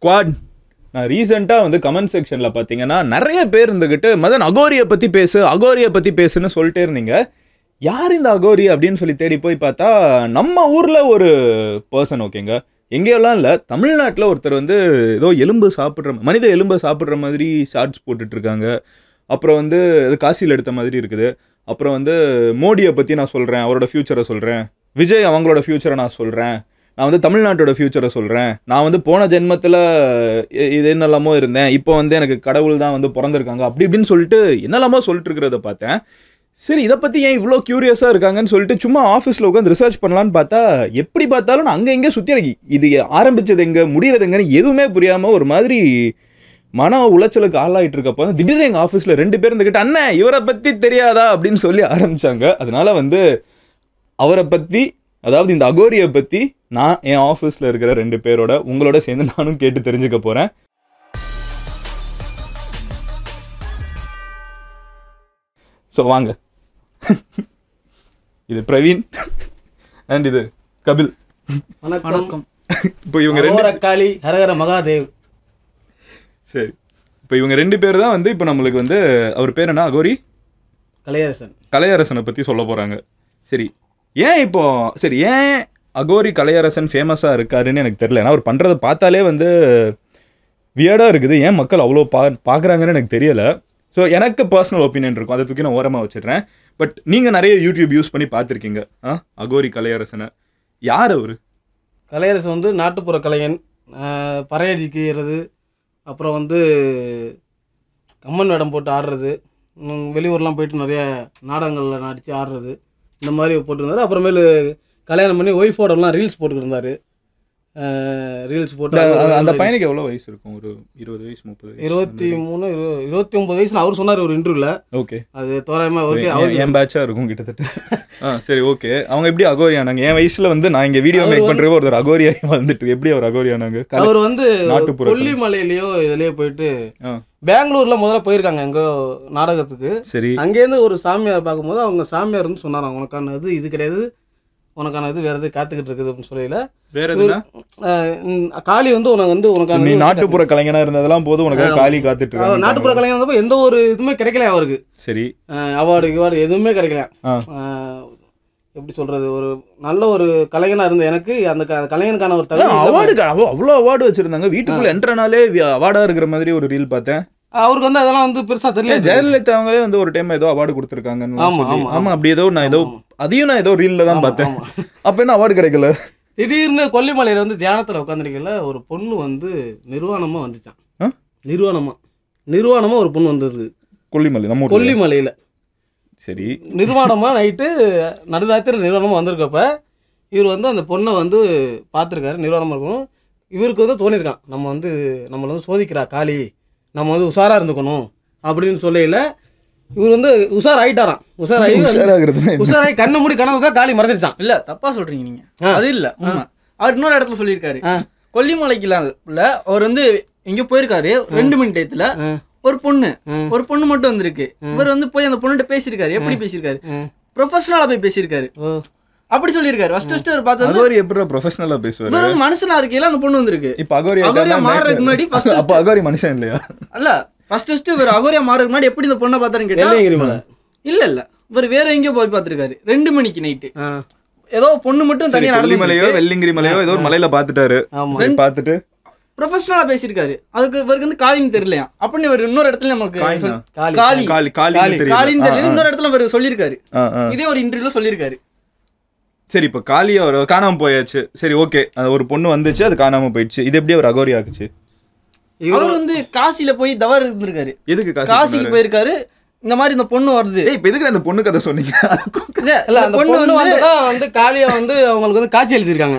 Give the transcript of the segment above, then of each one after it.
Squad நான் ரீசெண்டாக வந்து கமெண்ட் செக்ஷனில் பார்த்தீங்கன்னா நிறைய பேர் இருந்துக்கிட்டு மதன் அகோரியை பற்றி பேசு அகோரியை பற்றி பேசுன்னு சொல்லிட்டே இருந்தீங்க யார் இந்த அகோரி அப்படின்னு சொல்லி தேடி போய் பார்த்தா நம்ம ஊரில் ஒரு பர்சன் ஓகேங்க எங்கேயெல்லாம் இல்லை தமிழ்நாட்டில் ஒருத்தர் வந்து ஏதோ எலும்பு சாப்பிட்ற மனித எலும்பை சாப்பிட்ற மாதிரி ஷார்ட்ஸ் போட்டுட்ருக்காங்க அப்புறம் வந்து இது காசியில் எடுத்த மாதிரி இருக்குது அப்புறம் வந்து மோடியை பற்றி நான் சொல்கிறேன் அவரோட ஃப்யூச்சரை சொல்கிறேன் விஜய் அவங்களோட ஃப்யூச்சரை நான் சொல்கிறேன் நான் வந்து தமிழ்நாட்டோட ஃப்யூச்சரை சொல்கிறேன் நான் வந்து போன ஜென்மத்தில் இது என்னெல்லாமோ இருந்தேன் இப்போ வந்து எனக்கு கடவுள் தான் வந்து பிறந்திருக்காங்க அப்படி இப்படின்னு சொல்லிட்டு என்னெல்லாமோ சொல்லிட்டு இருக்கிறத பார்த்தேன் சரி இதை பற்றி ஏன் இவ்வளோ க்யூரியஸாக இருக்காங்கன்னு சொல்லிட்டு சும்மா ஆஃபீஸில் உட்காந்து ரிசர்ச் பண்ணலான்னு பார்த்தா எப்படி பார்த்தாலும் நான் அங்கே எங்கே சுற்றி எனக்கு இது ஆரம்பித்தது எங்கே முடிகிறது எங்கன்னு எதுவுமே புரியாமல் ஒரு மாதிரி மன உளைச்சலுக்கு ஆளாகிட்டு இருக்கப்போ திடீர்னு எங்கள் ஆஃபீஸில் ரெண்டு பேர் இருந்துக்கிட்ட அண்ணன் இவரை பற்றி தெரியாதா அப்படின்னு சொல்லி ஆரம்பித்தாங்க அதனால் வந்து அவரை பற்றி அதாவது இந்த அகோரியை பற்றி நான் என் ஆஃபீஸில் இருக்கிற ரெண்டு பேரோட உங்களோட சேர்ந்து நானும் கேட்டு தெரிஞ்சுக்க போகிறேன் ஸோ வாங்க இது பிரவீன் அண்ட் இது கபில் வணக்கம் இப்போ இவங்க ரெண்டு காளி ஹரஹர மகாதேவ் சரி இப்போ இவங்க ரெண்டு பேர் தான் வந்து இப்போ நம்மளுக்கு வந்து அவர் பேர் என்ன அகோரி கலையரசன் கலையரசனை பற்றி சொல்ல போகிறாங்க சரி ஏன் இப்போ சரி ஏன் அகோரி கலையரசன் ஃபேமஸாக இருக்காருன்னு எனக்கு தெரியல ஏன்னா அவர் பண்ணுறத பார்த்தாலே வந்து வியர்டாக இருக்குது ஏன் மக்கள் அவ்வளோ பா பார்க்குறாங்கன்னு எனக்கு தெரியலை ஸோ எனக்கு பர்சனல் ஒப்பீனியன் இருக்கும் அதை தூக்கி நான் ஓரமாக வச்சிடுறேன் பட் நீங்கள் நிறைய யூடியூப் யூஸ் பண்ணி பார்த்துருக்கீங்க ஆ அகோரி கலையரசனை யார் அவர் கலையரசன் வந்து நாட்டுப்புற கலைஞன் பறையடிக்கிறது அப்புறம் வந்து கம்மன் வேடம் போட்டு ஆடுறது வெளியூர்லாம் போயிட்டு நிறைய நாடகங்களில் நடித்து ஆடுறது இந்த மாதிரி போட்டிருந்தாரு அப்புறமேலு கல்யாணம் பண்ணி ஒய்ஃபோடலாம் ரீல்ஸ் போட்டுக்கிட்டு ரீல்ஸ் போட்டு அந்த பையனுக்கு எவ்வளோ வயசு இருக்கும் ஒரு இருபது வயசு முப்பது இருபத்தி மூணு இருபத்தி ஒன்பது வயசுன்னு அவர் சொன்னார் ஒரு இன்டர்வியூவில் ஓகே அது தோராயமாக ஓகே அவர் என் பேட்சா இருக்கும் கிட்டத்தட்ட ஆ சரி ஓகே அவங்க எப்படி அகோரியானாங்க என் வயசில் வந்து நான் இங்கே வீடியோ மேக் பண்ணுறப்ப ஒருத்தர் அகோரியாக வந்துட்டு எப்படி அவர் அகோரியானாங்க அவர் வந்து நாட்டுப்புற கொல்லிமலையிலையோ இதுலையோ போயிட்டு பெங்களூர்ல முதல்ல போயிருக்காங்க எங்கோ நாடகத்துக்கு சரி அங்கேருந்து ஒரு சாமியார் பார்க்கும்போது அவங்க சாமியார் வந்து சொன்னாங்க உனக்கானது இது கிடையாது உனக்கான இது வேற எது காத்துக்கிட்டு இருக்குது அப்படின்னு சொல்லல காளி வந்து உனக்கு வந்து உனக்கான நீ நாட்டுப்புற கலைஞனா இருந்ததெல்லாம் போது உனக்கு காளி காத்துட்டு இருக்கு நாட்டுப்புற கலைஞர் வந்தப்போ எந்த ஒரு இதுவுமே கிடைக்கல அவருக்கு சரி அவார்டு கிவார்டு எதுவுமே கிடைக்கல எப்படி சொல்றது ஒரு நல்ல ஒரு கலைஞனா இருந்த எனக்கு அந்த கலைஞனுக்கான ஒரு தகவல் அவார்டு அவ்வளோ அவார்டு வச்சிருந்தாங்க வீட்டுக்குள்ள என்ட்ரனாலே அவார்டா இருக்கிற மாதிரி ஒரு ரீல் பார்த்தேன் அவருக்கு வந்து அதெல்லாம் வந்து பெருசாக தெரியல ஜெயலலிதா அவங்களே வந்து ஒரு டைம் ஏதோ அவார்டு கொடுத்துருக்காங்க ஆமாம் ஆமாம் அப்படி ஏதோ நான் ஏதோ அதையும் நான் ஏதோ ரீலில் தான் பார்த்தேன் அப்போ என்ன அவார்டு கிடைக்கல திடீர்னு கொல்லிமலையில் வந்து தியானத்தில் உட்காந்துருக்கல ஒரு பொண்ணு வந்து நிர்வாணமாக வந்துச்சான் நிர்வாணமாக நிர்வாணமாக ஒரு பொண்ணு வந்தது கொல்லிமலை நம்ம கொல்லிமலையில் சரி நிர்வாணமாக நைட்டு நடுதாத்திர நிர்வாணமா வந்திருக்கப்ப இவர் வந்து அந்த பொண்ணை வந்து பார்த்துருக்காரு நிர்வாணமா இருக்கணும் இவருக்கு வந்து தோணியிருக்கான் நம்ம வந்து நம்மளை வந்து சோதிக்கிறா காளி நம்ம வந்து உஷாராக இருந்துக்கணும் அப்படின்னு சொல்லையில் இவர் வந்து உஷார் ஆகிட்டாராம் உஷார் ஆகி உஷார் ஆகி கண்ணை மூடி கனவு தான் காலி மறந்துருச்சான் இல்லை தப்பாக சொல்கிறீங்க நீங்கள் அது இல்லை அவர் இன்னொரு இடத்துல சொல்லியிருக்காரு கொல்லிமலைக்குலாம் இல்லை அவர் வந்து எங்கேயோ போயிருக்காரு ரெண்டு மணி டயத்தில் ஒரு பொண்ணு ஒரு பொண்ணு மட்டும் வந்திருக்கு இவர் வந்து போய் அந்த பொண்ணுகிட்ட பேசியிருக்காரு எப்படி பேசியிருக்காரு ப்ரொஃபஷனலாக போய் பேசியிருக்காரு அப்படி சொல்லியிருக்காரு ஃபர்ஸ்ட் ஃபர்ஸ்ட் அவர் பார்த்தா அகோரி எப்படி ப்ரொஃபஷனலா பேசுவாரு இவர் வந்து மனுஷனா இருக்கீல அந்த பொண்ணு வந்திருக்கு இப்ப அகோரி அகோரியா மாறதுக்கு முன்னாடி ஃபர்ஸ்ட் அப்ப அகோரி மனுஷன் இல்லையா இல்ல ஃபர்ஸ்ட் ஃபர்ஸ்ட் இவர் அகோரியா மாறறதுக்கு முன்னாடி எப்படி இந்த பொண்ணை பார்த்தாருன்னு கேட்டா இல்ல இல்ல இவர் வேற எங்கயோ போய் பார்த்திருக்காரு ரெண்டு மணிக்கு நைட் ஏதோ பொண்ணு மட்டும் தனியா நடந்து மலையோ வெள்ளிங்கிரி மலையோ ஏதோ ஒரு மலையில பாத்துட்டாரு பாத்துட்டு ப்ரொஃபஷனலா பேசியிருக்காரு அதுக்கு இவருக்கு வந்து காலின் தெரியலையா அப்படின்னு இவர் இன்னொரு இடத்துல நமக்கு காலி காலி காலின்னு தெரியல இன்னொரு இடத்துல இவர் சொல்லியிருக்காரு இதே ஒரு இன்டர்வியூல சொல்லியிருக்காரு சரி இப்போ காலியாக ஒரு காணாமல் போயாச்சு சரி ஓகே அது ஒரு பொண்ணு வந்துச்சு அது காணாமல் போயிடுச்சு இது எப்படி ஒரு அகோரி ஆகுச்சு இவர் வந்து காசியில போய் தவறு இருந்திருக்காரு எதுக்கு காசிக்கு போயிருக்காரு இந்த மாதிரி இந்த பொண்ணு வருது இப்ப எதுக்கு அந்த பொண்ணு கதை சொன்னீங்க அந்த பொண்ணு வந்து வந்து காளியா வந்து அவங்களுக்கு வந்து காட்சி எழுதிருக்காங்க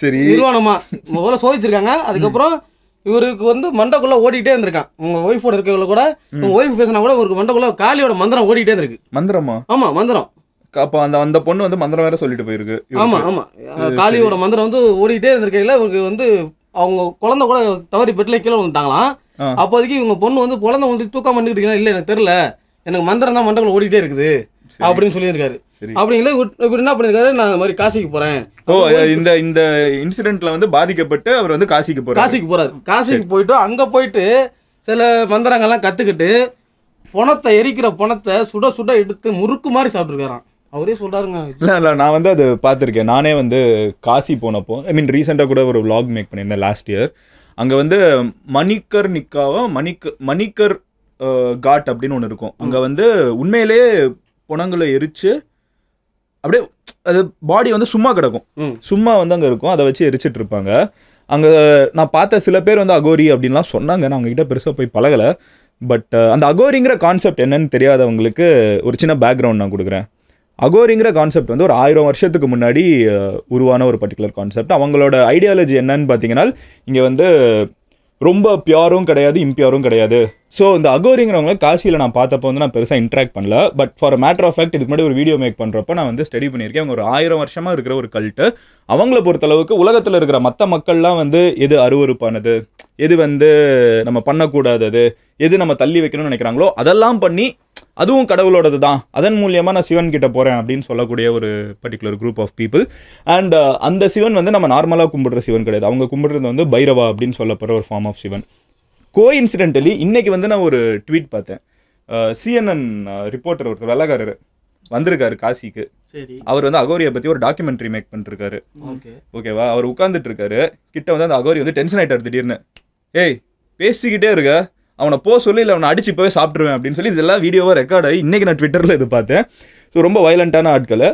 சரி நிர்வாணமா முதல்ல சோதிச்சிருக்காங்க அதுக்கப்புறம் இவருக்கு வந்து மண்டக்குள்ள ஓடிட்டே இருந்திருக்கான் உங்க ஒய்ஃபோட இருக்கவங்கள கூட உங்க ஒய்ஃப் பேசினா கூட இவருக்கு மண்டக்குள்ள காலியோட மந்திரம் ஓடிட்டே இருக்கு மந்திரமா ஆமா மந்திரம் அப்போ அந்த அந்த பொண்ணு வந்து மந்திரம் வேற சொல்லிட்டு போயிருக்கு ஆமா ஆமா காளியோட மந்திரம் வந்து ஓடிட்டே இருந்திருக்கையில இவங்க வந்து அவங்க குழந்தை கூட தவறி பெட்டில் கீழே வந்துட்டாங்களாம் அப்போதைக்கு இவங்க பொண்ணு வந்து குழந்தை வந்து தூக்கம் பண்ணிக்கிட்டீங்களா இல்லை எனக்கு தெரியல எனக்கு மந்திரம் தான் மண்டலம் ஓடிட்டே இருக்குது அப்படின்னு சொல்லியிருக்காரு அப்படிங்களா இப்படி என்ன பண்ணிருக்காரு நான் இந்த மாதிரி காசிக்கு போறேன் ஓ இந்த இந்த இன்சிடென்ட்ல வந்து பாதிக்கப்பட்டு அவர் வந்து காசிக்கு போறாரு காசிக்கு போறாரு காசிக்கு போயிட்டு அங்க போயிட்டு சில மந்திரங்கள்லாம் கத்துக்கிட்டு பணத்தை எரிக்கிற பணத்தை சுட சுட எடுத்து முறுக்கு மாதிரி சாப்பிட்டுருக்காராம் அவரே சொல்கிறாருங்க இல்லை இல்லை நான் வந்து அது பார்த்துருக்கேன் நானே வந்து காசி போனப்போ ஐ மீன் ரீசெண்டாக கூட ஒரு விலாக் மேக் பண்ணியிருந்தேன் லாஸ்ட் இயர் அங்கே வந்து மணிக்கர் நிக்காவும் மணிக்க மணிக்கர் காட் அப்படின்னு ஒன்று இருக்கும் அங்கே வந்து உண்மையிலே புணங்களை எரித்து அப்படியே அது பாடி வந்து சும்மா கிடக்கும் சும்மா வந்து அங்கே இருக்கும் அதை வச்சு எரிச்சிட்டு இருப்பாங்க அங்கே நான் பார்த்த சில பேர் வந்து அகோரி அப்படின்லாம் சொன்னாங்க நான் அவங்ககிட்ட பெருசாக போய் பழகலை பட் அந்த அகோரிங்கிற கான்செப்ட் என்னன்னு தெரியாதவங்களுக்கு ஒரு சின்ன பேக்ரவுண்ட் நான் கொடுக்குறேன் அகோரிங்கிற கான்செப்ட் வந்து ஒரு ஆயிரம் வருஷத்துக்கு முன்னாடி உருவான ஒரு பர்டிகுலர் கான்செப்ட் அவங்களோட ஐடியாலஜி என்னன்னு பார்த்தீங்கன்னா இங்கே வந்து ரொம்ப பியோரும் கிடையாது இம்பியோரும் கிடையாது ஸோ இந்த அகோரிங்கிறவங்கள காசியில் நான் பார்த்தப்போ வந்து நான் பெருசாக இன்ட்ராக்ட் பண்ணல but for matter of fact இதுக்கு முன்னாடி ஒரு வீடியோ மேக் பண்ணுறப்ப நான் வந்து ஸ்டடி பண்ணியிருக்கேன் அவங்க ஒரு ஆயிரம் வருஷமாக இருக்கிற ஒரு கல்ட்டு அவங்கள பொறுத்தளவுக்கு உலகத்தில் இருக்கிற மற்ற மக்கள்லாம் வந்து எது அருவறுப்பானது எது வந்து நம்ம பண்ணக்கூடாதது எது நம்ம தள்ளி வைக்கணும்னு நினைக்கிறாங்களோ அதெல்லாம் பண்ணி அதுவும் கடவுளோடது தான் அதன் மூலியமாக நான் சிவன் கிட்ட போகிறேன் அப்படின்னு சொல்லக்கூடிய ஒரு particular group of people and அந்த சிவன் வந்து நம்ம நார்மலாக கும்பிடுற சிவன் கிடையாது அவங்க கும்பிடுறது வந்து பைரவா அப்படின்னு சொல்லப்படுற ஒரு ஃபார்ம் ஆஃப் சிவன் கோ இன்சிடென்டலி இன்றைக்கி வந்து நான் ஒரு ட்வீட் பார்த்தேன் சிஎன்என் uh, ரிப்போர்ட்டர் uh, ஒருத்தர் வெள்ளக்காரர் வந்திருக்காரு காசிக்கு அவர் வந்து அகோரியை பத்தி ஒரு டாக்குமெண்ட்ரி மேக் பண்ணிருக்காரு ஓகேவா அவர் உட்காந்துட்டு இருக்காரு கிட்ட வந்து அந்த அகோரி வந்து டென்ஷன் ஆயிட்டார் திடீர்னு ஏய் பேசிக்கிட்டே இருக்க அவனை போ சொல்லி இல்லை அவனை அடிச்சு இப்போவே சாப்பிட்ருவேன் அப்படின்னு சொல்லி இதெல்லாம் வீடியோவாக ரெக்கார்ட் ஆகி இன்றைக்கி நான் ட்விட்டரில் இது பார்த்தேன் ஸோ ரொம்ப வயலண்ட்டான ஆட்களை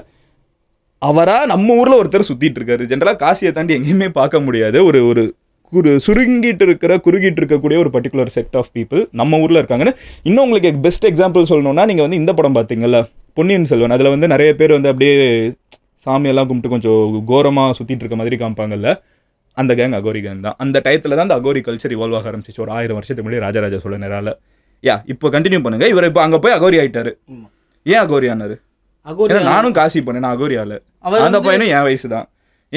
அவராக நம்ம ஊரில் ஒருத்தர் சுற்றிட்டு இருக்காரு ஜென்ரலாக காசியை தாண்டி எங்கேயுமே பார்க்க முடியாது ஒரு ஒரு குரு சுருங்கிட்டு இருக்கிற குறுகிட்டு இருக்கக்கூடிய ஒரு பர்டிகுலர் செட் ஆஃப் பீப்புள் நம்ம ஊரில் இருக்காங்கன்னு இன்னும் உங்களுக்கு பெஸ்ட் எக்ஸாம்பிள் சொல்லணும்னா நீங்கள் வந்து இந்த படம் பார்த்தீங்கல்ல பொன்னியின் செல்வன் அதில் வந்து நிறைய பேர் வந்து அப்படியே சாமியெல்லாம் கும்பிட்டு கொஞ்சம் கோரமாக சுற்றிட்டு இருக்க மாதிரி காமிப்பாங்கல்ல அந்த கேங் அகோரி கேங் தான் அந்த டயத்தில் தான் அந்த அகோரி கல்ச்சர் இவால்வ் ஆக ஆரம்பிச்சிச்சு ஒரு ஆயிரம் வருஷத்துக்கு முன்னாடி ராஜராஜ நேரால யா இப்போ கண்டினியூ பண்ணுங்க இவர் இப்போ அங்கே போய் அகோரி ஆயிட்டாரு ஏன் அகோரி ஆனார் அகோரி நானும் காசி பண்ணேன் நான் அகோரி ஆளு அந்த பையனும் என் வயசு தான்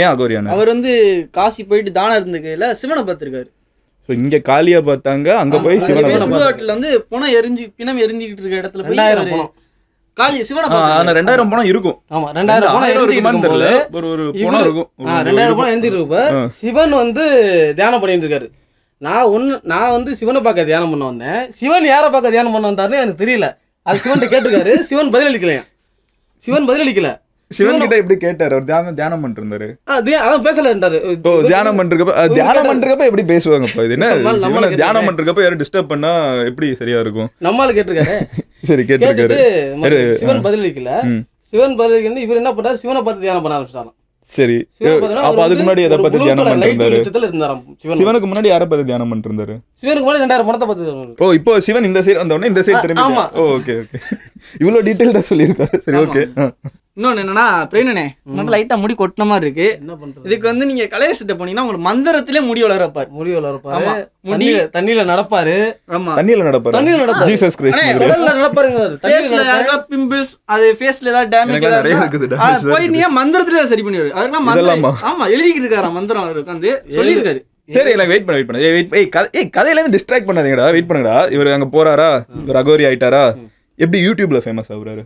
ஏன் அகோரி ஆனார் அவர் வந்து காசி போயிட்டு தானம் இருந்துக்கையில் சிவனை பார்த்துருக்காரு ஸோ இங்கே காலியாக பார்த்தாங்க அங்கே போய் சிவனை வந்து பணம் எரிஞ்சு பிணம் எரிஞ்சிக்கிட்டு இருக்க இடத்துல போய் காளி சிவனை ஆனா ரெண்டாயிரம் பணம் இருக்கும் ஆமா ரெண்டாயிரம் பணம் இருக்குமான்னு தெரியல ஒரு ஒரு பணம் இருக்கும் ரெண்டாயிரம் பணம் எழுந்திருப்ப சிவன் வந்து தியானம் பண்ணிட்டு இருக்காரு நான் ஒன்று நான் வந்து சிவனை பார்க்க தியானம் பண்ண வந்தேன் சிவன் யாரை பார்க்க தியானம் பண்ண வந்தாருன்னு எனக்கு தெரியல அது சிவன்கிட்ட கேட்டிருக்காரு சிவன் பதிலளிக்கலையா சிவன் பதிலளிக்கல சிவன் கிட்ட எப்படி கேட்டாரு அவர் தியானம் தியானம் பண்ணிருந்தாரு அதான் பேசலன்றாரு ஓ தியானம் பண்றப்ப தியானம் பண்றக்கப்ப எப்படி பேசுவாங்க இப்போ இது என்ன தியானம் பண்றக்கப்ப யாரும் டிஸ்டர்ப் பண்ணா எப்படி சரியா இருக்கும் நம்மால கேட்டிருக்காரு சரி கேட்டிருக்காரு சிவன் பதிலளிக்கல சிவன் பதிலளிக்கல இவர் என்ன பண்றாரு சிவனை பார்த்து தியானம் பண்ண ஆரம்பிச்சிட்டாராம் சரி அப்ப அதுக்கு முன்னாடி எதை பத்தி தியானம் பண்ணிருந்தாரு சிவனுக்கு முன்னாடி யாரை பத்தி தியானம் பண்ணிருந்தாரு சிவனுக்கு முன்னாடி ரெண்டாயிரம் படத்தை பத்தி ஓ இப்போ சிவன் இந்த சைடு வந்த உடனே இந்த சைடு திரும்பி ஓகே ஓகே இவ்வளவு டீடைல்டா சொல்லியிருக்காரு சரி ஓகே இன்னொன்னு என்னன்னா பிரேனனே உனக்கு லைட்டா முடி கொட்டின மாதிரி இருக்கு என்ன பண்றது இதுக்கு வந்து நீங்க கலைய சிட்ட போனீங்கன்னா உங்களுக்கு மந்திரத்திலே முடி வளரப்பாரு முடி வளரப்பாரு முடி தண்ணியில நடப்பாரு ஆமா தண்ணியில நடப்பாரு தண்ணியில நடப்பாரு ஜீசஸ் கிறிஸ்ட் உடல்ல நடப்பாருங்கிறது ஃபேஸ்ல யாரா பிம்பிள்ஸ் அது ஃபேஸ்ல ஏதாவது டேமேஜ் ஏதாவது இருக்குது போய் நீங்க மந்திரத்திலே சரி பண்ணிடுவாரு அதெல்லாம் மந்திரம் ஆமா எழுதிக்கிட்டு இருக்காரா மந்திரம் அவருக்கு வந்து சொல்லியிருக்காரு சரி எனக்கு வெயிட் பண்ண வெயிட் பண்ண வெயிட் ஏய் கதை ஏய் கதையிலேருந்து டிஸ்ட்ராக்ட் பண்ணாதீங்கடா வெயிட் பண்ணுங்கடா இவர் அங்க போறாரா இவர் ஆயிட்டாரா எப்படி யூடியூப்ல ஃபேமஸ் ஆகுறாரு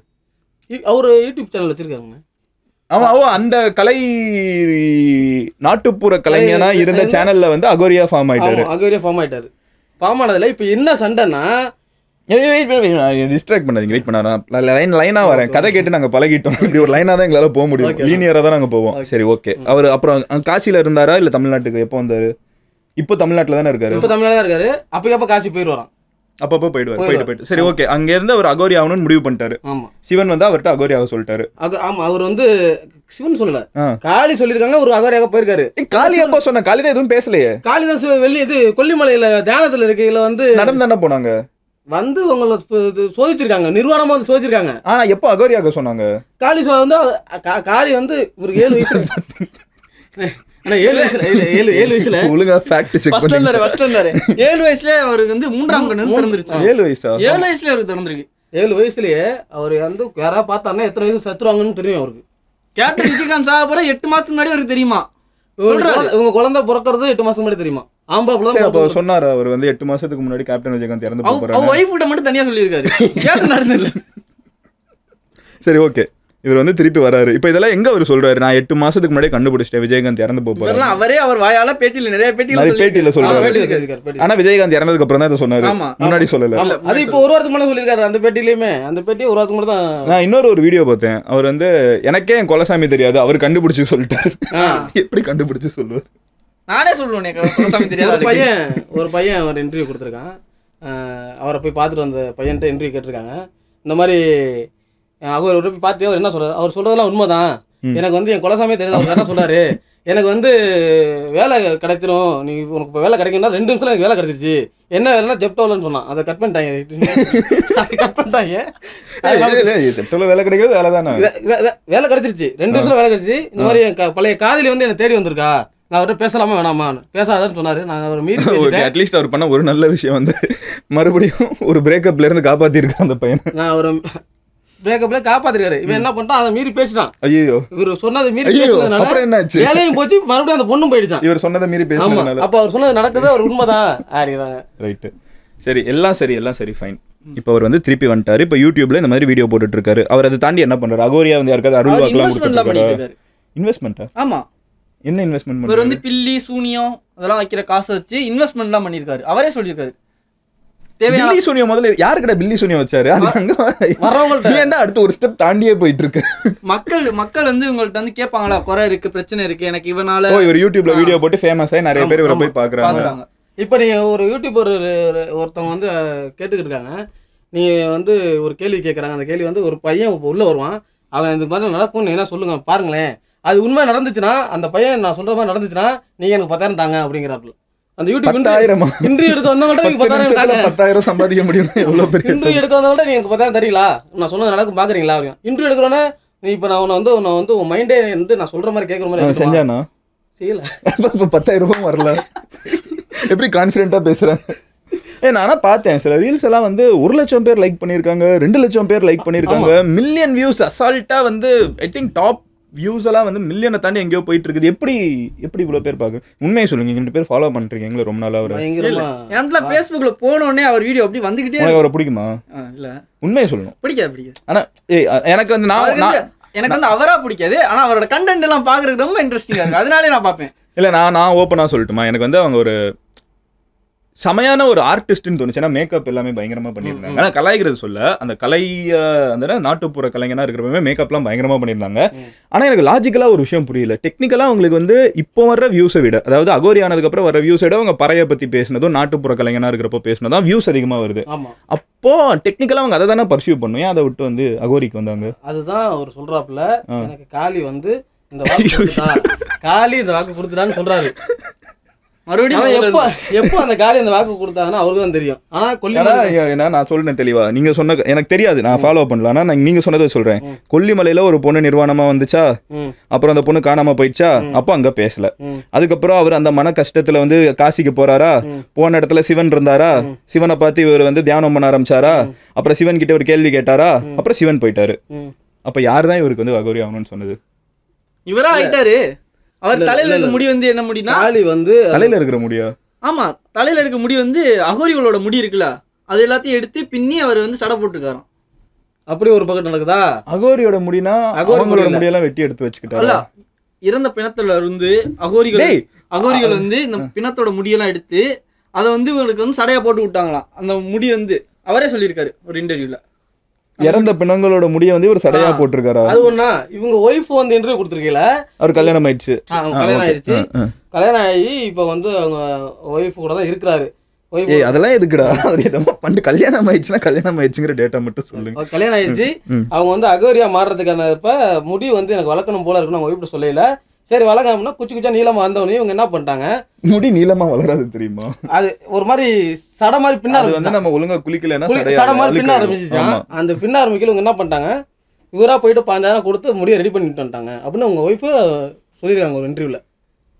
அவர் யூடியூப் சேனல் வச்சிருக்காருங்க ஆமா ஓ அந்த கலை நாட்டுப்புற கலைஞனா இருந்த சேனல்ல வந்து அகோரியா ஃபார்ம் ஆயிட்டாரு அகோரியா ஃபார்ம் ஆயிட்டாரு ஃபார்ம் ஆனதுல இப்போ என்ன சண்டைன்னா டிஸ்ட்ராக்ட் பண்ணாதீங்க வெயிட் பண்ணாரா லைன் லைனா வரேன் கதை கேட்டு நாங்க பழகிட்டோம் இப்படி ஒரு லைனா தான் எங்களால போக முடியும் லீனியராக தான் நாங்கள் போவோம் சரி ஓகே mm. அவர் அப்புறம் காசியில் இருந்தாரா இல்லை தமிழ்நாட்டுக்கு எப்போ வந்தார் இப்போ தமிழ்நாட்டில் தானே இருக்காரு இப்போ தமிழ்நாட்டில் தான் இருக்காரு அப்போ எப்போ காசி போயிடுவாராம் அப்பப்போ போயிடுவார் போயிட்டு போயிட்டு சரி ஓகே அங்கேருந்து அவர் அகோரி ஆகணும்னு முடிவு பண்ணிட்டாரு ஆமாம் சிவன் வந்து அவர்கிட்ட அகோரி ஆக சொல்லிட்டாரு ஆமாம் அவர் வந்து சிவன் சொல்லல காளி சொல்லியிருக்காங்க ஒரு அகோரியாக போயிருக்காரு காளி அப்பா சொன்ன காளி தான் எதுவும் பேசலையே காளிதாஸ் வெளியே இது கொல்லிமலையில் தியானத்தில் இருக்கையில் வந்து நடந்து என்ன போனாங்க வந்து உங்களை சோதிச்சிருக்காங்க நிர்வாணமா வந்து சோதிச்சிருக்காங்க ஆனா எப்போ அகோரியாக சொன்னாங்க காளி வந்து காளி வந்து ஒரு ஏழு வயசு ஏழு அவருக்கு வந்து மூன்றாம் ஏழு ஏழு வயசுல திறந்திருக்கு ஏழு அவர் வந்து யாராவது சத்துருவாங்கன்னு தெரியும் அவருக்கு கேப்டன் விஜயகாந்த் எட்டு மாசத்துக்கு முன்னாடி அவருக்கு தெரியுமா எட்டு மாசத்துக்கு முன்னாடி தெரியுமா சொன்னாரு அவர் வந்து எட்டு மாசத்துக்கு முன்னாடி கேப்டன் விஜயகாந்த் மட்டும் தனியா சரி ஓகே இவர் வந்து திருப்பி வராரு இப்போ இதெல்லாம் எங்க அவர் சொல்றாரு நான் எட்டு மாசத்துக்கு முன்னாடி கண்டுபிடிச்சிட்டேன் விஜயகாந்த் இறந்து போறாரு அவரே அவர் வாயால பேட்டியில நிறைய பேட்டி பேட்டியில சொல்றாரு ஆனா விஜயகாந்த் இறந்ததுக்கு அப்புறம் தான் இதை சொன்னாரு முன்னாடி சொல்லல அது இப்போ ஒரு வாரத்துக்கு முன்னாடி சொல்லிருக்காரு அந்த பேட்டிலயுமே அந்த பேட்டி ஒரு வாரத்துக்கு தான் நான் இன்னொரு ஒரு வீடியோ பார்த்தேன் அவர் வந்து எனக்கே என் கொலசாமி தெரியாது அவர் கண்டுபிடிச்சு சொல்லிட்டாரு எப்படி கண்டுபிடிச்சு சொல்லுவார் நானே சொல்லுவேன் தெரியாது பையன் ஒரு பையன் ஒரு இன்டர்வியூ கொடுத்துருக்கான் அவரை போய் பார்த்துட்டு வந்த பையன்ட்டு இன்டர்வியூ கேட்டிருக்காங்க இந்த மாதிரி அவர் ஒரு பார்த்து அவர் என்ன சொல்கிறார் அவர் சொல்றதெல்லாம் உண்மை தான் எனக்கு வந்து என் குலசாமியே தெரியாது அவர் என்ன சொல்றாரு எனக்கு வந்து வேலை கிடைச்சிடும் நீ உனக்கு இப்போ வேலை கிடைக்கணும்னா ரெண்டு நிமிஷம் எனக்கு வேலை கிடைச்சிருச்சு என்ன வேலைனா ஜெப்டோலன்னு சொன்னான் அதை கட் பண்ணிட்டாங்க கட் பண்ணிட்டாங்க வேலை கிடைக்கிறது வேலை தானே வேலை கிடைச்சிருச்சு ரெண்டு நிமிஷம் வேலை கிடைச்சி இந்த மாதிரி என் பழைய காதலி வந்து என்னை தேடி வந்திருக்கா நான் அவர்கிட்ட பேசலாமா வேணாமான்னு பேசாதான்னு சொன்னாரு நான் அவர் மீறி அட்லீஸ்ட் அவர் பண்ண ஒரு நல்ல விஷயம் வந்து மறுபடியும் ஒரு பிரேக்கப்ல இருந்து காப்பாத்திருக்கேன் அந்த பையன் நான் அவர் பிரேக்கப்ல காப்பாத்திருக்காரு இவன் என்ன பண்ணிட்டான் அதை மீறி பேசிட்டான் ஐயோ இவர் சொன்னதை மீறி பேசினதுனால அப்புறம் வேலையும் போச்சு மறுபடியும் அந்த பொண்ணும் போயிடுச்சான் இவர் சொன்னதை மீறி பேசினதுனால அப்ப அவர் சொன்னது நடக்குது அவர் உண்மைதான் ஆடிறாங்க ரைட்டு சரி எல்லாம் சரி எல்லாம் சரி ஃபைன் இப்போ அவர் வந்து திருப்பி வந்துட்டாரு இப்போ யூடியூப்ல இந்த மாதிரி வீடியோ போட்டுட்டு இருக்காரு அவர் அதை தாண்டி என்ன பண்றாரு அகோரியா வந்து யாருக்காவது அறுபது வாக்கெல்லாம் இன்வெஸ்ட்மெண்ட் ஆமா என்ன இன்வெஸ்ட்மெண்ட் இவர் வந்து பில்லி சூனியம் அதெல்லாம் வைக்கிற காசை வச்சு இன்வெஸ்ட்மெண்ட்லாம் பண்ணியிருக்காரு அவரே சொல்லியிருக்காரு பில்லி சூனியா முதல்ல யாருக்கிட்ட பில்லி சூனியா வச்சாரு அது அங்க வரவங்கள்ட்ட ஏன்டா அடுத்து ஒரு ஸ்டெப் தாண்டியே போயிட்டு இருக்கு மக்கள் மக்கள் வந்து உங்கள்ட்ட வந்து கேட்பாங்களா குறை இருக்கு பிரச்சனை இருக்கு எனக்கு இவனால இவர் யூடியூப்ல வீடியோ போட்டு ஃபேமஸ் ஆகி நிறைய பேர் இவரை போய் பாக்குறாங்க இப்ப நீ ஒரு யூடியூபர் ஒருத்தவங்க வந்து கேட்டுக்கிட்டு இருக்காங்க நீ வந்து ஒரு கேள்வி கேட்குறாங்க அந்த கேள்வி வந்து ஒரு பையன் இப்போ உள்ளே வருவான் அவன் இந்த மாதிரி நடக்கும் நீ என்ன சொல்லுங்க பாருங்களேன் அது உண்மை நடந்துச்சுன்னா அந்த பையன் நான் சொல்கிற மாதிரி நடந்துச்சுன்னா நீங்கள் எனக்கு பத்தாயிரம் தாங்க அப்படிங்கிறாப்புல அந்த யூடியூப் ஆயிரம் இன்டர்வியூ எடுக்க வந்தவங்கள்ட்ட பத்தாயிரம் பத்தாயிரம் சம்பாதிக்க முடியும் எவ்வளோ பெரிய இன்ட்ரிவ் எடுக்க வந்தவங்கள்ட்ட நீ பத்தாயிரம் தரீங்களா நான் சொன்னது நடக்கும் பார்க்குறீங்களா அப்படின்னு இன்டர்வியூ எடுக்கிறோன்னே நீ இப்போ நான் உன்னை வந்து உன்னை வந்து உன் மைண்டே வந்து நான் சொல்கிற மாதிரி கேட்குற மாதிரி செஞ்சானா செய்யல இப்போ பத்தாயிரம் ரூபாய் வரல எப்படி கான்ஃபிடென்ட்டாக பேசுகிறேன் ஏ நானா பார்த்தேன் சில ரீல்ஸ் எல்லாம் வந்து ஒரு லட்சம் பேர் லைக் பண்ணியிருக்காங்க ரெண்டு லட்சம் பேர் லைக் பண்ணியிருக்காங்க மில்லியன் வியூஸ் அசால்ட்டாக வந்து ஐ திங்க் டாப் வியூஸ் எல்லாம் வந்து மில்லியனை தாண்டி எங்கேயோ போயிட்டு இருக்குது எப்படி எப்படி இவ்வளோ பேர் பார்க்க உண்மையை சொல்லுங்க ரெண்டு பேர் ஃபாலோ பண்ணுறீங்க எங்களை ரொம்ப நாளாக அவர் என்கிட்ட ஃபேஸ்புக்கில் போனோடனே அவர் வீடியோ அப்படி வந்துகிட்டே எனக்கு அவரை பிடிக்குமா இல்லை உண்மையை சொல்லணும் பிடிக்காது பிடிக்காது ஆனால் எனக்கு வந்து நான் எனக்கு வந்து அவரா பிடிக்காது ஆனால் அவரோட கண்டென்ட் எல்லாம் பாக்குறதுக்கு ரொம்ப இன்ட்ரெஸ்டிங்காக இருக்குது அதனாலே நான் பார்ப்பேன் இல்லை நான் நான் ஓப்பனாக சொல்லட்டுமா எனக்கு வந்து அவங்க ஒரு செமையான ஒரு ஆர்டிஸ்ட்னு ஏன்னா மேக்கப் எல்லாமே பயங்கரமாக பண்ணியிருந்தாங்க ஆனால் கலாய்கிறது சொல்ல அந்த கலை அந்த நாட்டுப்புற கலைஞனாக இருக்கிறப்பவே மேக்கப்லாம் பயங்கரமாக பண்ணியிருந்தாங்க ஆனால் எனக்கு லாஜிக்கலாக ஒரு விஷயம் புரியல டெக்னிக்கலாக அவங்களுக்கு வந்து இப்போ வர வியூஸை விட அதாவது அகோரி ஆனதுக்கப்புறம் வர வியூஸை விட அவங்க பறையை பற்றி பேசினதும் நாட்டுப்புற கலைஞனாக இருக்கிறப்போ பேசினதும் வியூஸ் அதிகமாக வருது அப்போ டெக்னிக்கலாக அவங்க அதை தானே பர்சியூ பண்ணுவேன் அதை விட்டு வந்து அகோரிக்கு வந்தாங்க அதுதான் அவர் சொல்கிறாப்புல எனக்கு காளி வந்து இந்த வாக்கு காளி இந்த வாக்கு கொடுத்துட்டான்னு சொல்கிறாரு மறுபடியும் எப்போ எப்போ அந்த காரி அந்த வாக்கு கொடுத்தாங்கன்னா அவருக்கு தான் தெரியும் ஆனா கொல்லிமலை நான் சொல்றேன் தெளிவா நீங்க சொன்ன எனக்கு தெரியாது நான் ஃபாலோ பண்ணல ஆனா நீங்க சொன்னதை சொல்றேன் கொல்லிமலையில ஒரு பொண்ணு நிர்வாணமா வந்துச்சா அப்புறம் அந்த பொண்ணு காணாம போயிடுச்சா அப்போ அங்க பேசல அதுக்கப்புறம் அவர் அந்த மன கஷ்டத்துல வந்து காசிக்கு போறாரா போன இடத்துல சிவன் இருந்தாரா சிவனை பார்த்து இவர் வந்து தியானம் பண்ண ஆரம்பிச்சாரா அப்புறம் சிவன் கிட்ட ஒரு கேள்வி கேட்டாரா அப்புறம் சிவன் போயிட்டாரு அப்ப யார் தான் இவருக்கு வந்து வகோரி ஆகணும்னு சொன்னது இவரா ஆயிட்டாரு அவர் தலையில இருக்க முடி வந்து என்ன முடினா தாலி வந்து தலையில இருக்கிற முடியா ஆமா தலையில இருக்க முடி வந்து அகோரிகளோட முடி இருக்குல்ல அது எல்லாத்தையும் எடுத்து பின்னி அவர் வந்து சடை போட்டுக்காராம் அப்படி ஒரு பக்கம் நடக்குதா அகோரியோட முடினா அகோரிகளோட முடியெல்லாம் வெட்டி எடுத்து வச்சுக்கிட்டாங்களா இறந்த பிணத்துல இருந்து அகோரிகள் அகோரிகள் வந்து இந்த பிணத்தோட முடியெல்லாம் எடுத்து அதை வந்து இவங்களுக்கு வந்து சடையா போட்டு விட்டாங்களாம் அந்த முடி வந்து அவரே சொல்லியிருக்காரு ஒரு இன்டர்வியூல இறந்த பிணங்களோட முடிய வந்து இவர் சடையா போட்டிருக்காரு அது ஒண்ணா இவங்க ஒய்ஃப் வந்து இன்டர்வியூ கொடுத்துருக்கீங்கள அவர் கல்யாணம் ஆயிடுச்சு கல்யாணம் ஆயிடுச்சு கல்யாணம் ஆகி இப்போ வந்து அவங்க ஒய்ஃப் கூட தான் இருக்கிறாரு ஏய் அதெல்லாம் எதுக்குடா அது என்னமோ பண்டு கல்யாணம் ஆயிடுச்சுன்னா கல்யாணம் ஆயிடுச்சுங்கிற டேட்டா மட்டும் சொல்லுங்க கல்யாணம் ஆயிடுச்சு அவங்க வந்து அகோரியா மாறுறதுக்கான இப்ப முடி வந்து எனக்கு வளர்க்கணும் போல இருக்கணும் அவங்க ஒய்ஃப்ட்டு சொல்லல சரி வளங்காமனா குச்சி குச்சா நீளமா வந்தவனே இவங்க என்ன பண்ணிட்டாங்க முடி நீளமா வளராது தெரியுமா அது ஒரு மாதிரி சட மாதிரி பின்ன வந்து நம்ம ஒழுங்கா குளிக்கலன்னா சட மாதிரி பின்ன ஆரம்பிச்சிச்சான் அந்த பின்ன ஆரம்பிக்கல இவங்க என்ன பண்ணிட்டாங்க இவரா போயிட்டு பாஞ்சாயிரம் கொடுத்து முடிய ரெடி பண்ணிட்டு வந்துட்டாங்க அப்படின்னு உங்க ஒய்ஃபு சொல்லியிருக்காங்க ஒரு இன்டர்வியூல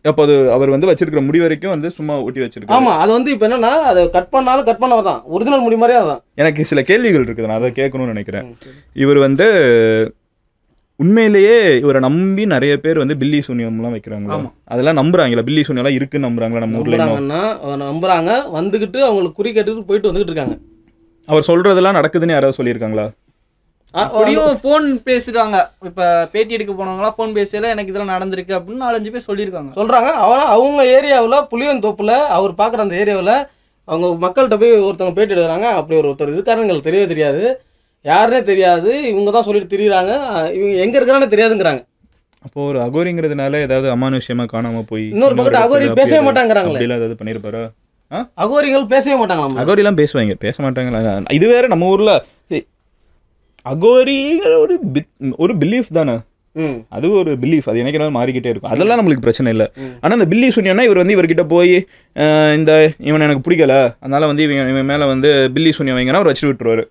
அப்போ அது அவர் வந்து வச்சிருக்கிற முடி வரைக்கும் வந்து சும்மா ஒட்டி வச்சிருக்காங்க ஆமா அது வந்து இப்போ என்னன்னா அதை கட் பண்ணாலும் கட் பண்ண தான் ஒரிஜினல் முடி மாதிரியே அதான் எனக்கு சில கேள்விகள் இருக்குது நான் அதை கேட்கணும்னு நினைக்கிறேன் இவர் வந்து உண்மையிலேயே இவரை நம்பி நிறைய பேர் வந்து பில்லி சூனியம்லாம் வைக்கிறாங்களா அதெல்லாம் நம்புறாங்களா பில்லி சூனியம்லாம் இருக்குன்னு நம்புறாங்களா நம்ம ஊர்ல நம்புறாங்க வந்துகிட்டு அவங்களுக்கு குறி கேட்டு போயிட்டு வந்துகிட்டு இருக்காங்க அவர் சொல்றதெல்லாம் நடக்குதுன்னு யாராவது சொல்லியிருக்காங்களா அப்படியும் ஃபோன் பேசுறாங்க இப்போ பேட்டி எடுக்க போனவங்களாம் ஃபோன் பேசல எனக்கு இதெல்லாம் நடந்திருக்கு அப்படின்னு நாலஞ்சு பேர் சொல்லியிருக்காங்க சொல்றாங்க அவனா அவங்க ஏரியாவில் புளியந்தோப்புல அவர் பார்க்குற அந்த ஏரியாவில் அவங்க மக்கள்கிட்ட போய் ஒருத்தவங்க பேட்டி எடுக்கிறாங்க அப்படி ஒரு ஒருத்தர் இருக்காருன்னு எங்களுக்கு தெரியவே தெரியாது யாருனே தெரியாது இவங்க தான் சொல்லிட்டு திரியிறாங்க இவங்க எங்கே இருக்கிறானே தெரியாதுங்கிறாங்க அப்போ ஒரு அகோரிங்கிறதுனால ஏதாவது அமானுஷ்யமா காணாம போய் இன்னொரு பக்கத்து அகோரி பேசவே மாட்டாங்கிறாங்களே ஏதாவது பண்ணிருப்பாரா அகோரிகள் பேசவே மாட்டாங்களா அகோரிலாம் பேசுவாங்க பேச மாட்டாங்களா இது வேற நம்ம ஊர்ல அகோரிங்கிற ஒரு ஒரு பிலீஃப் தானே அது ஒரு பிலீஃப் அது எனக்கு என்ன மாறிக்கிட்டே இருக்கும் அதெல்லாம் நம்மளுக்கு பிரச்சனை இல்லை ஆனால் அந்த பில்லி சொன்னோன்னா இவர் வந்து இவர்கிட்ட போய் இந்த இவன் எனக்கு பிடிக்கல அதனால வந்து இவங்க இவன் மேலே வந்து பில்லி சொன்னிய வைங்கன்னா அவர் வச்சு விட்டுருவாரு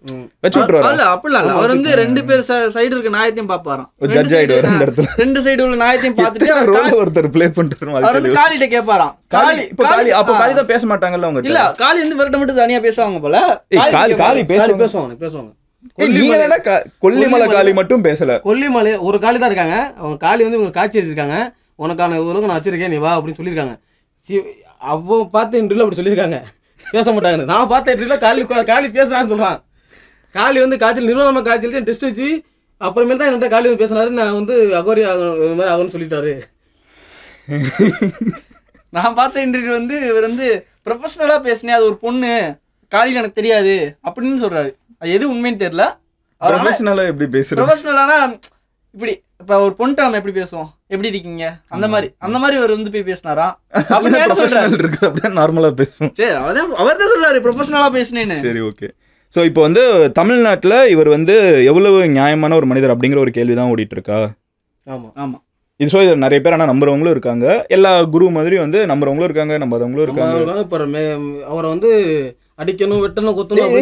வச்சு விட்டுருவாரு அப்படிலாம் அவர் வந்து ரெண்டு பேர் சைடு இருக்க நாயத்தையும் பார்ப்பாராம் ஜட்ஜ் ஆயிடுவார் அந்த இடத்துல ரெண்டு சைடு உள்ள நாயத்தையும் பார்த்துட்டு ரோல் ஒருத்தர் ப்ளே பண்ணிட்டு அவர் வந்து காலிட்ட கேட்பாராம் காலி இப்போ காலி அப்போ காலி தான் பேச மாட்டாங்கல்ல அவங்க இல்ல காலி வந்து விரட்ட மட்டும் தனியாக பேசுவாங்க போல காலி காலி பேசுவாங்க பேசுவாங்க கொல்லிமலை காளி மட்டும் பேசல கொல்லிமலை ஒரு காளி தான் இருக்காங்க அவங்க காளி வந்து இவங்க காட்சி வச்சிருக்காங்க உனக்கான உலகம் நான் வச்சிருக்கேன் நீ வா அப்படின்னு சொல்லியிருக்காங்க சி அவன் பார்த்து இன்டர்வியூல அப்படி சொல்லியிருக்காங்க பேச மாட்டாங்க நான் பார்த்த இன்டர்வியூல காளி காளி பேசுறான்னு சொல்லுவான் காளி வந்து காய்ச்சல் நிர்வாணமாக காய்ச்சல் டெஸ்ட் வச்சு அப்புறமேல தான் என்கிட்ட காளி வந்து பேசினாரு நான் வந்து அகோரி இது மாதிரி ஆகும்னு சொல்லிட்டாரு நான் பார்த்த இன்டர்வியூ வந்து இவர் வந்து ப்ரொஃபஷ்னலாக பேசினேன் அது ஒரு பொண்ணு காளி எனக்கு தெரியாது அப்படின்னு சொல்கிறாரு எது உண்மைன்னு தெரியல ப்ரொஃபஷனலா எப்படி பேசுறோம் ப்ரொஃபஷனலானா இப்படி இப்ப ஒரு பொண்ணுட்ட நம்ம எப்படி பேசுவோம் எப்படி இருக்கீங்க அந்த மாதிரி அந்த மாதிரி அவர் வந்து போய் பேசினாரா அப்படின்னு சொல்றாரு இருக்கு அப்படியே நார்மலா பேசுவோம் சரி அவர்தான் அவர் தான் சொல்றாரு ப்ரொஃபஷனலா பேசினேன்னு சரி ஓகே ஸோ இப்போ வந்து தமிழ்நாட்டில் இவர் வந்து எவ்வளவு நியாயமான ஒரு மனிதர் அப்படிங்கிற ஒரு கேள்வி தான் ஓடிட்டு இருக்கா ஆமாம் ஆமாம் இது ஸோ இதில் நிறைய பேர் ஆனால் நம்புறவங்களும் இருக்காங்க எல்லா குரு மாதிரி வந்து நம்புறவங்களும் இருக்காங்க நம்பாதவங்களும் இருக்காங்க அப்புறம் அவரை வந்து அடிக்கணும் வெட்டணும் குத்தணும்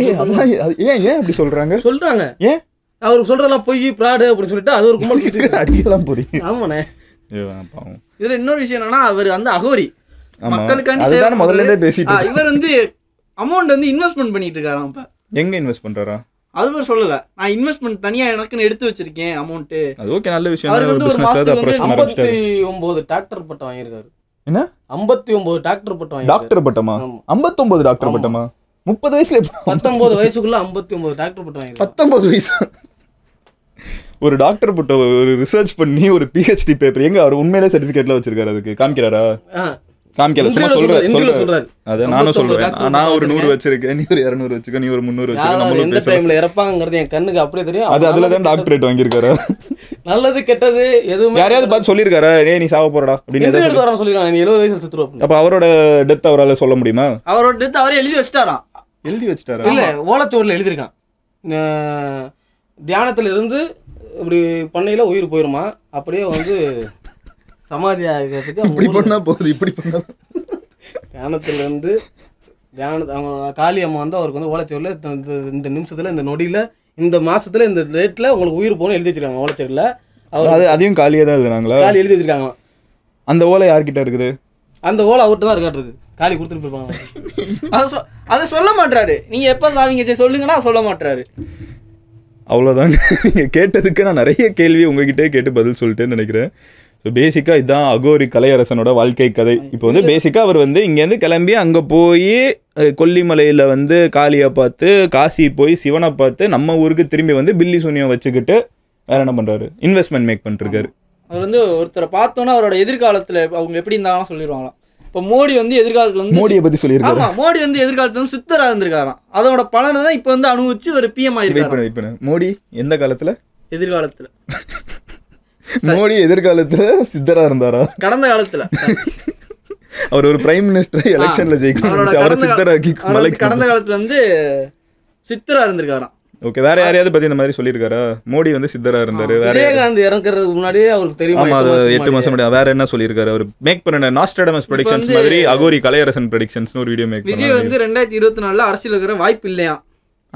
ஏன் ஏன் அப்படி சொல்றாங்க சொல்றாங்க ஏன் அவருக்கு சொல்றதெல்லாம் பொய் பிராடு அப்படின்னு சொல்லிட்டு அது ஒரு கும்பல் அடிக்கலாம் புரியும் ஆமாண்ணே இதுல இன்னொரு விஷயம் என்னன்னா அவர் வந்து அகோரி மக்களுக்காண்டி முதல்ல பேசிட்டு இவர் வந்து அமௌண்ட் வந்து இன்வெஸ்ட்மெண்ட் பண்ணிட்டு இருக்காராம் இப்ப எங்க இன்வெஸ்ட் பண்றாரா அது மாதிரி சொல்லல நான் இன்வெஸ்ட்மெண்ட் தனியா எனக்குன்னு எடுத்து வச்சிருக்கேன் அமௌண்ட் அது ஓகே நல்ல விஷயம் அவர் வந்து ஒரு மாசத்துக்கு வந்து பட்டம் வாங்கியிருக்காரு என்ன ஐம்பத்தி ஒன்பது டாக்டர் பட்டம் டாக்டர் பட்டமா ஐம்பத்தொன்பது டாக்டர் பட்டமா முப்பது வயசுல பத்தொன்பது வயசுக்குள்ள ஐம்பத்தி ஒன்பது டாக்டர் பட்டம் பத்தொன்பது வயசு ஒரு டாக்டர் பட்ட ஒரு ரிசர்ச் பண்ணி ஒரு பிஹெச்டி பேப்பர் எங்க அவர் உண்மையிலே சர்டிபிகேட்ல வச்சிருக்காரு அதுக்கு காமிக்கிறாரா காமிக்கல சும்மா சொல்றேன் அது நானும் சொல்றேன் நான் ஒரு நூறு வச்சிருக்கேன் நீ ஒரு இரநூறு வச்சுக்க நீ ஒரு முந்நூறு வச்சுக்க நம்ம எந்த டைம்ல இறப்பாங்கிறது என் கண்ணுக்கு அப்படியே தெரியும் அது அதுல தான் டாக்டரேட் வாங்கியிருக்காரு நல்லது கெட்டது எதுவும் யாரையாவது பார்த்து சொல்லியிருக்காரு ஏ நீ சாவ போறடா அப்படின்னு எடுத்து வரான் சொல்லிருக்கான் எழுபது வயசு சுத்துருவோம் அப்ப அவரோட டெத் அவரால் சொல்ல முடியுமா அவரோட டெத் அவரே எழுதி வச்சிட்டாராம் எழுதி வச்சுட்டாரு இல்லை ஓலச்சுவடில் எழுதியிருக்கான் தியானத்தில் இருந்து இப்படி பண்ணையில் உயிர் போயிருமா அப்படியே வந்து சமாதி ஆகிறதுக்கு இப்படி பண்ணா போகுது இப்படி பண்ணா தியானத்துலேருந்து தியான அவங்க காளி அம்மா வந்து அவருக்கு வந்து ஓலச்சுவடில் இந்த நிமிஷத்தில் இந்த நொடியில் இந்த மாதத்தில் இந்த டேட்டில் உங்களுக்கு உயிர் போகணும் எழுதி வச்சுருக்காங்க ஓலச்சுவடியில் அவர் அது அதையும் காலியாக தான் எழுதுனாங்களா காலி எழுதி வச்சுருக்காங்க அந்த ஓலை யார்கிட்ட இருக்குது அந்த ஓலை அவர்கிட்ட தான் இருக்காட்டு இருக்குது காலி கொடுத்துட்டு போயிருப்பாங்க அதை சொ அதை சொல்ல மாட்டாரு நீங்கள் எப்போ சாவிங்க சரி சொல்லுங்கன்னா சொல்ல மாட்டாரு அவ்வளோதாங்க நீங்கள் கேட்டதுக்கு நான் நிறைய கேள்வி உங்ககிட்டே கேட்டு பதில் சொல்லிட்டேன்னு நினைக்கிறேன் ஸோ பேசிக்காக இதுதான் அகோரி கலையரசனோட வாழ்க்கை கதை இப்போ வந்து பேசிக்காக அவர் வந்து இங்கேருந்து கிளம்பி அங்கே போய் கொல்லிமலையில் வந்து காளியை பார்த்து காசி போய் சிவனை பார்த்து நம்ம ஊருக்கு திரும்பி வந்து பில்லி சூனியம் வச்சுக்கிட்டு வேறு என்ன பண்ணுறாரு இன்வெஸ்ட்மெண்ட் மேக் பண்ணிருக்காரு அவர் வந்து ஒருத்தரை பார்த்தோன்னா அவரோட எதிர்காலத்தில் அவங்க எப்படி இருந்தாலும் சொல்லிடுவாங்களாம் இப்ப மோடி வந்து எதிர்காலத்துல வந்து மோடியை பற்றி சொல்லியிருக்காரு ஆமாம் மோடி வந்து எதிர்காலத்துல வந்து சித்தரா இருந்திருக்காராம் அதோட பலனை தான் இப்போ வந்து அனுபவிச்சு ஒரு பிஎம் ஆயிருக்காரு வெயிட் பண்ணு மோடி எந்த காலத்துல எதிர்காலத்துல மோடி எதிர்காலத்துல சித்தரா இருந்தாரா கடந்த காலத்துல அவர் ஒரு பிரைம் மினிஸ்டர் எலெக்ஷன்ல ஜெயிக்கணும் அவரோட கடந்த காலத்துல வந்து சித்தரா இருந்திருக்காராம் ஓகே வேற யாரையாவது பத்தி இந்த மாதிரி சொல்லியிருக்காரா மோடி வந்து சித்தரா இருந்தாரு வேற விஜயகாந்த் இறங்குறதுக்கு முன்னாடியே அவருக்கு தெரியும் ஆமா அது எட்டு மாசம் முன்னாடி வேற என்ன சொல்லியிருக்காரு அவர் மேக் பண்ண நாஸ்டடமஸ் ப்ரெடிக்ஷன்ஸ் மாதிரி அகோரி கலையரசன் ப்ரெடிக்ஷன்ஸ்னு ஒரு வீடியோ மேக் விஜய் வந்து ரெண்டாயிரத்தி இருபத்தி நாலுல அரசியல் இருக்கிற வாய்ப்பு இல்லையா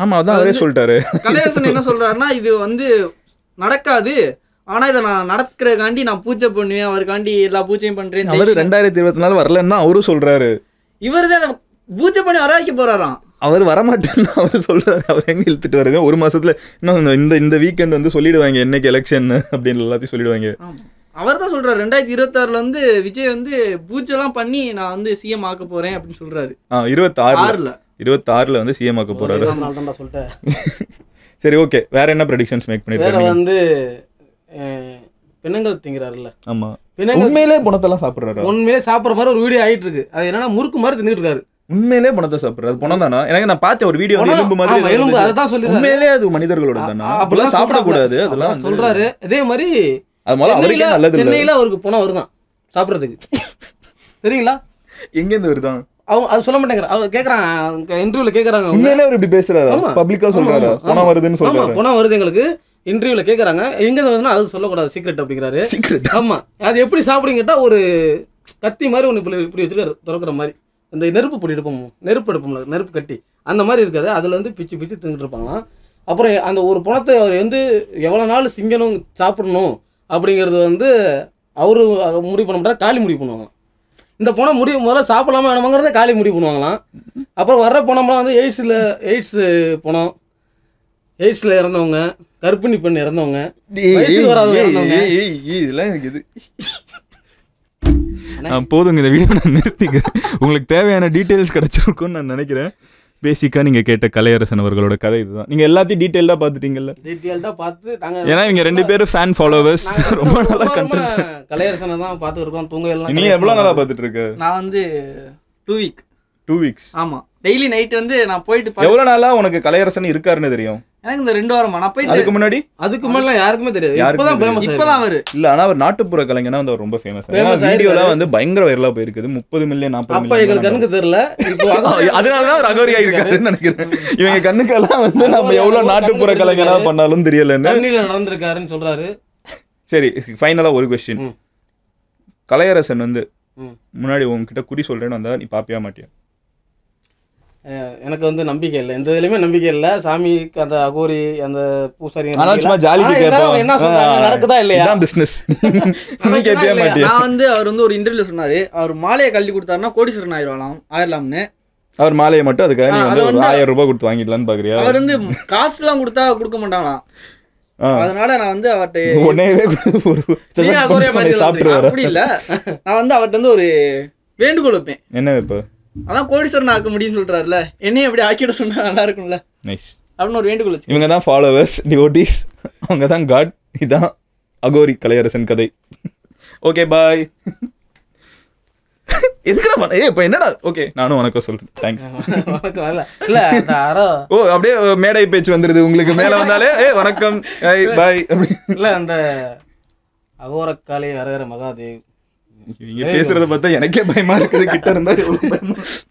ஆமா அதான் அவரே சொல்லிட்டாரு கலையரசன் என்ன சொல்றாருன்னா இது வந்து நடக்காது ஆனா இதை நான் நடக்கிறக்காண்டி நான் பூஜை பண்ணுவேன் அவருக்காண்டி எல்லா பூஜையும் பண்றேன் அவர் ரெண்டாயிரத்தி இருபத்தி நாலு வரலன்னா அவரும் சொல்றாரு இவர் தான் பூஜை பண்ணி வர வைக்க போறாராம் அவர் வரமாட்டேன்னு அவர் சொல்கிறாரு அவர் எங்கே இழுத்துட்டு வருது ஒரு மாதத்தில் இன்னும் இந்த இந்த வீக்கெண்ட் வந்து சொல்லிடுவாங்க என்னைக்கு எலெக்ஷன் அப்படின்னு எல்லாத்தையும் சொல்லிடுவாங்க அவர் தான் சொல்கிறார் ரெண்டாயிரத்தி இருபத்தாறுல வந்து விஜய் வந்து பூச்செல்லாம் பண்ணி நான் வந்து சிஎம் ஆக்க போகிறேன் அப்படின்னு சொல்கிறாரு ஆ இருபத்தாறுல இருபத்தாறுல வந்து சிஎம் ஆக்க போகிறாரு சொல்லிட்டேன் சரி ஓகே வேற என்ன ப்ரெடிக்ஷன்ஸ் மேக் பண்ணிருக்காரு வந்து பிணங்கள் திங்கிறாருல்ல ஆமாம் உண்மையிலே பணத்தெல்லாம் சாப்பிட்றாரு உண்மையிலே சாப்பிட்ற மாதிரி ஒரு வீடியோ ஆகிட்டு இருக்கு அது என்னன்னா முறுக்கு மாதிரி தின்னுட்டு இருக்காரு உண்மையிலே பணத்தை சாப்பிடுறது பணம் தானா எனக்கு நான் பார்த்தேன் ஒரு வீடியோ எலும்பு மாதிரி எலும்பு அதான் சொல்லி உண்மையிலே அது மனிதர்களோட தானா அப்படிலாம் சாப்பிடக்கூடாது அதெல்லாம் சொல்றாரு இதே மாதிரி அது முதல்ல அவருக்கே நல்லது சென்னையில அவருக்கு பணம் வருதான் சாப்பிடுறதுக்கு சரிங்களா எங்கேருந்து வருதான் அவன் அது சொல்ல மாட்டேங்கிறான் அவன் கேட்குறான் இன்டர்வியூவில் கேட்குறாங்க உண்மையிலே அவர் இப்படி பேசுறாரு பப்ளிக்கா சொல்றாரு பணம் வருதுன்னு சொல்றாரு பணம் வருது எங்களுக்கு இன்டர்வியூவில் கேட்குறாங்க எங்கே வருதுன்னா அது சொல்லக்கூடாது சீக்ரெட் அப்படிங்கிறாரு சீக்ரெட் ஆமாம் அது எப்படி சாப்பிடுங்க கேட்டால் ஒரு கத்தி மாதிரி ஒன்று இப்படி இப்படி வச்சிருக்காரு திறக்கிற மாதிரி இந்த நெருப்பு பொடி எடுப்போம் நெருப்பு எடுப்போம் நெருப்பு கட்டி அந்த மாதிரி இருக்காது அதில் வந்து பிச்சு பிச்சு தின்னுட்டு இருப்பாங்களாம் அப்புறம் அந்த ஒரு பணத்தை அவர் வந்து எவ்வளோ நாள் சிங்கணும் சாப்பிடணும் அப்படிங்கிறது வந்து அவர் முடிவு பண்ண மாட்டார் காலி முடிவு பண்ணுவாங்க இந்த பணம் முடிவு முதல்ல சாப்பிடலாமா வேணுமாங்கிறத காலி முடிவு பண்ணுவாங்களாம் அப்புறம் வர்ற பணம்லாம் வந்து எய்ட்ஸில் எய்ட்ஸ் பணம் எய்ட்ஸில் இறந்தவங்க கர்ப்பிணி பெண் இறந்தவங்க இதெல்லாம் எனக்கு இது போதுங்க இந்த வீடியோ நான் நிறுத்திக்கிறேன் உங்களுக்கு தேவையான டீட்டெயில்ஸ் கிடச்சிருக்கும்னு நான் நினைக்கிறேன் பேசிக்காக நீங்கள் கேட்ட கலையரசன் அவர்களோட கதை இதுதான் நீங்கள் எல்லாத்தையும் டீட்டெயிலாக பார்த்துட்டீங்கல்ல டீட்டெயில்டாக பார்த்து நாங்கள் ஏன்னா இவங்க ரெண்டு பேரும் ஃபேன் ஃபாலோவர்ஸ் ரொம்ப நல்லா கண்டென்ட் கலையரசனை தான் பார்த்துருக்கோம் தூங்க எல்லாம் நீ எவ்வளோ நல்லா பார்த்துட்டு இருக்க நான் வந்து டூ வீக் டூ வீக்ஸ் ஆமாம் டெய்லி நைட் வந்து நான் போயிட்டு எவ்வளோ நாளாக உனக்கு கலையரசன் இருக்காருன்னு தெரியும் எனக்கு இந்த ரெண்டு வாரம் நான் போயிட்டு அதுக்கு முன்னாடி அதுக்கு முன்னாடி யாருக்குமே தெரியாது இப்போதான் ஃபேமஸ் இப்போதான் அவர் இல்ல ஆனா அவர் நாட்டுப்புற கலைஞனா வந்து ரொம்ப ஃபேமஸ் வீடியோலாம் வந்து பயங்கர வைரலா போயிருக்குது முப்பது மில்லியன் நாற்பது மில்லியன் எங்களுக்கு கண்ணுக்கு தெரியல அதனால தான் ரகோரி ஆயிருக்காருன்னு நினைக்கிறேன் இவங்க கண்ணுக்கு எல்லாம் வந்து நம்ம எவ்வளவு நாட்டுப்புற கலைஞனா பண்ணாலும் தெரியலன்னு தண்ணியில நடந்திருக்காருன்னு சொல்றாரு சரி ஃபைனலா ஒரு கொஸ்டின் கலையரசன் வந்து முன்னாடி உங்ககிட்ட குறி சொல்றேன்னு வந்தா நீ பாப்பியா மாட்டியா எனக்கு வந்து நம்பிக்கை இல்லை எந்த இதுலயுமே நம்பிக்கை இல்லை சாமிக்கு அந்த அகோரி அந்த பூசாரி என்ன நடக்குதா இல்லையா பிசினஸ் நான் வந்து அவர் வந்து ஒரு இன்டர்வியூ சொன்னாரு அவர் மாலையை கல்வி கொடுத்தாருன்னா கோடீஸ்வரன் ஆயிரம் ஆயிரலாம்னு அவர் மாலையை மட்டும் அதுக்காக நீ வந்து ஆயிரம் ரூபாய் கொடுத்து வாங்கிடலான்னு பாக்குறியா அவர் வந்து காசுலாம் கொடுத்தா கொடுக்க மாட்டாங்களாம் அதனால நான் வந்து அவர்கிட்ட உடனே அப்படி இல்ல நான் வந்து அவர்கிட்ட வந்து ஒரு வேண்டுகோள் வைப்பேன் என்ன வைப்பேன் அதான் கோடீஸ்வரன் ஆக்க முடியும்னு சொல்றாருல என்னையும் அப்படி ஆக்கிட சொன்னா நல்லா இருக்கும்ல நைஸ் அப்படின்னு ஒரு வேண்டுகோள் இவங்க தான் ஃபாலோவர்ஸ் டிவோட்டிஸ் அவங்க தான் காட் இதான் அகோரி கலையரசன் கதை ஓகே பாய் எதுக்குடா பண்ண ஏ இப்ப என்னடா ஓகே நானும் வணக்கம் சொல்றேன் தேங்க்ஸ் இல்ல ஓ அப்படியே மேடை பேச்சு வந்துருது உங்களுக்கு மேல வந்தாலே ஏ வணக்கம் பாய் அப்படி இல்ல அந்த அகோரக்காலை அரகர மகாதேவ் இவங்க பேசுறத பார்த்தா எனக்கே பயமா இருக்குது கிட்ட இருந்தா எவ்வளவு பயமா